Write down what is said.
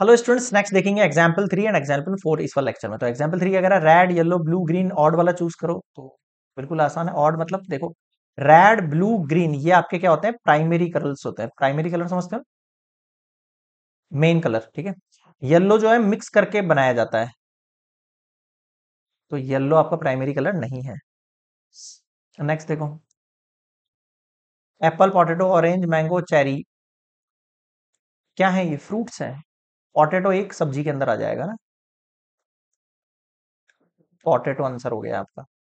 hello students next देखेंगे example three and example four इस वाला लेक्चर में तो एग्जाम्पल थ्री अगर red yellow blue green odd वाला चूज करो तो बिल्कुल आसान है ऑड मतलब देखो रेड ब्लू ग्रीन ये आपके क्या होते हैं प्राइमरी कलर्स होते हैं प्राइमरी कलर समझते हो मेन कलर ठीक है येल्लो जो है मिक्स करके बनाया जाता है तो येल्लो आपका प्राइमरी कलर नहीं है नेक्स्ट देखो apple potato orange mango cherry क्या है ये फ्रूट्स हैं पोटेटो एक सब्जी के अंदर आ जाएगा ना पोटेटो आंसर हो गया आपका